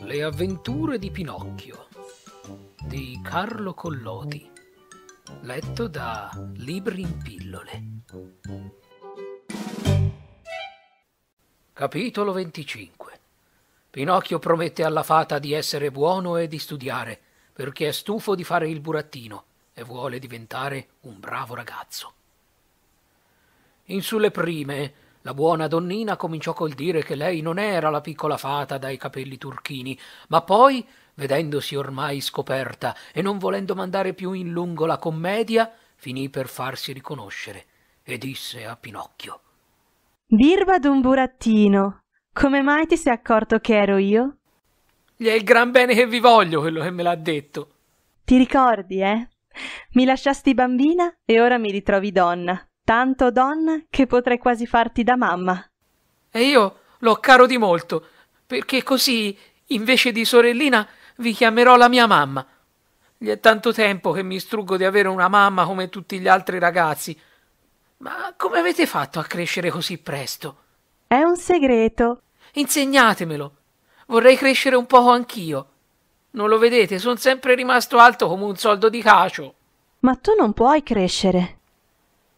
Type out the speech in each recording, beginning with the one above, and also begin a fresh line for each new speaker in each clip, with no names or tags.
Le avventure di Pinocchio di Carlo Collodi letto da Libri in pillole Capitolo 25 Pinocchio promette alla fata di essere buono e di studiare perché è stufo di fare il burattino e vuole diventare un bravo ragazzo. In sulle prime, la buona donnina cominciò col dire che lei non era la piccola fata dai capelli turchini, ma poi, vedendosi ormai scoperta e non volendo mandare più in lungo la commedia, finì per farsi riconoscere e disse a Pinocchio:
Birba d'un burattino, come mai ti sei accorto che ero io?
Gli è il gran bene che vi voglio quello che me l'ha detto.
Ti ricordi, eh? Mi lasciasti bambina e ora mi ritrovi donna. Tanto donna che potrei quasi farti da mamma.
E io l'ho caro di molto, perché così, invece di sorellina, vi chiamerò la mia mamma. Gli è tanto tempo che mi struggo di avere una mamma come tutti gli altri ragazzi. Ma come avete fatto a crescere così presto? È un segreto. Insegnatemelo. Vorrei crescere un poco anch'io. Non lo vedete, sono sempre rimasto alto come un soldo di cacio.
Ma tu non puoi crescere,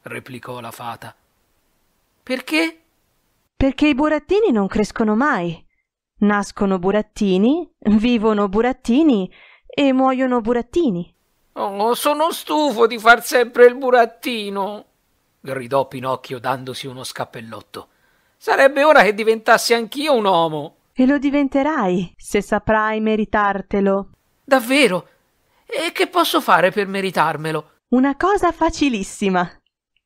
replicò la fata.
Perché? Perché i burattini non crescono mai. Nascono burattini, vivono burattini e muoiono burattini.
Oh, sono stufo di far sempre il burattino, gridò Pinocchio dandosi uno scappellotto. Sarebbe ora che diventassi anch'io un uomo.
E lo diventerai, se saprai meritartelo.
Davvero? E che posso fare per meritarmelo?
Una cosa facilissima.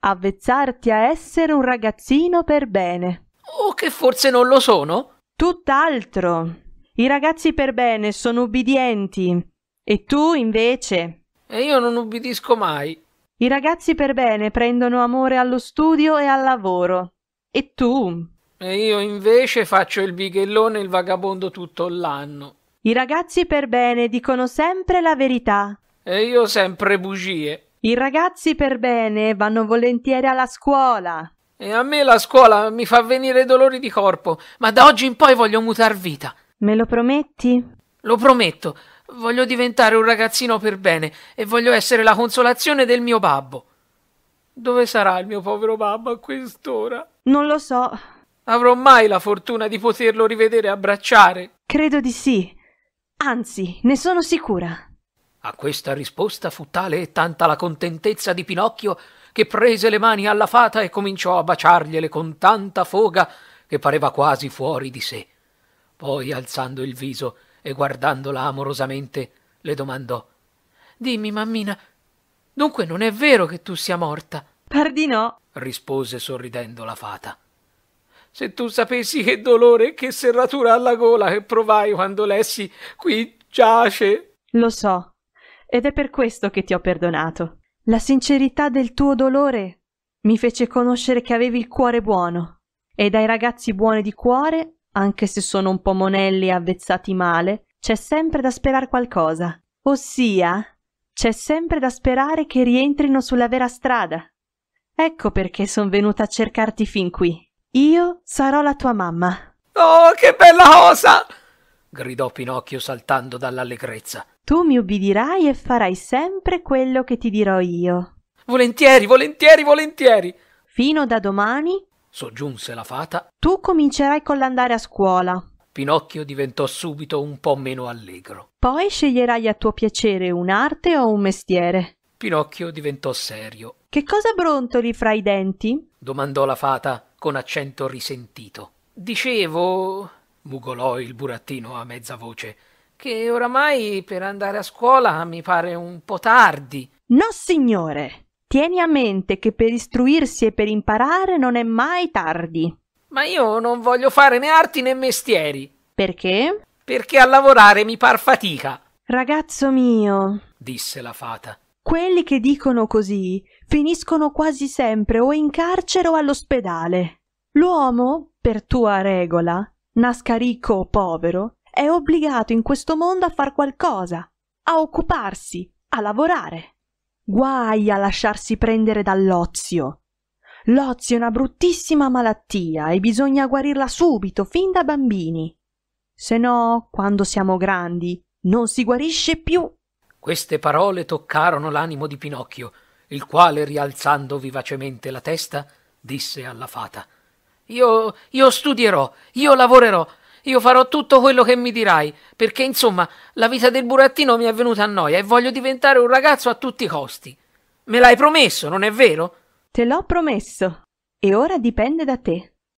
Avvezzarti a essere un ragazzino per bene.
O che forse non lo sono?
Tutt'altro. I ragazzi per bene sono ubbidienti. E tu invece?
E io non ubbidisco mai.
I ragazzi per bene prendono amore allo studio e al lavoro. E tu
e io invece faccio il bighellone e il vagabondo tutto l'anno.
I ragazzi per bene dicono sempre la verità.
E io sempre bugie.
I ragazzi per bene vanno volentieri alla scuola.
E a me la scuola mi fa venire dolori di corpo, ma da oggi in poi voglio mutar vita.
Me lo prometti?
Lo prometto. Voglio diventare un ragazzino per bene e voglio essere la consolazione del mio babbo. Dove sarà il mio povero babbo a quest'ora? Non lo so, Avrò mai la fortuna di poterlo rivedere abbracciare?
Credo di sì. Anzi, ne sono sicura.
A questa risposta fu tale e tanta la contentezza di Pinocchio che prese le mani alla fata e cominciò a baciargliele con tanta foga che pareva quasi fuori di sé. Poi, alzando il viso e guardandola amorosamente, le domandò Dimmi, mammina, dunque non è vero che tu sia morta? Par di no, rispose sorridendo la fata. Se tu sapessi che dolore e che serratura alla gola che provai quando lessi qui giace. Lo so, ed
è per questo che ti ho perdonato. La sincerità del tuo dolore mi fece conoscere che avevi il cuore buono. E dai ragazzi buoni di cuore, anche se sono un po' monelli e avvezzati male, c'è sempre da sperare qualcosa. Ossia, c'è sempre da sperare che rientrino sulla vera strada. Ecco perché sono venuta a cercarti fin qui. Io sarò la tua mamma.
Oh, che bella cosa! gridò Pinocchio saltando dall'allegrezza.
Tu mi ubbidirai e farai sempre quello che ti dirò io.
Volentieri, volentieri, volentieri.
Fino da domani,
soggiunse la fata,
tu comincerai con l'andare a scuola.
Pinocchio diventò subito un po' meno allegro.
Poi sceglierai a tuo piacere un'arte o un mestiere.
Pinocchio diventò serio.
Che cosa brontoli fra i denti?
domandò la fata con accento risentito. Dicevo, mugolò il burattino a mezza voce, che oramai per andare a scuola mi pare un po' tardi.
No, signore. Tieni a mente che per istruirsi e per imparare non è mai tardi.
Ma io non voglio fare né arti né mestieri.
Perché?
Perché a lavorare mi par fatica.
Ragazzo mio,
disse la fata,
quelli che dicono così finiscono quasi sempre o in carcere o all'ospedale. L'uomo, per tua regola, nasca ricco o povero, è obbligato in questo mondo a far qualcosa, a occuparsi, a lavorare. Guai a lasciarsi prendere dall'ozio. L'ozio è una bruttissima malattia e bisogna guarirla subito, fin da bambini. Se no, quando siamo grandi, non si guarisce più.
Queste parole toccarono l'animo di Pinocchio, il quale, rialzando vivacemente la testa, disse alla fata Io, io studierò, io lavorerò, io farò tutto quello che mi dirai, perché insomma la vita del burattino mi è venuta a noia e voglio diventare un ragazzo a tutti i costi. Me l'hai promesso, non è vero? Te l'ho promesso,
e ora dipende da te.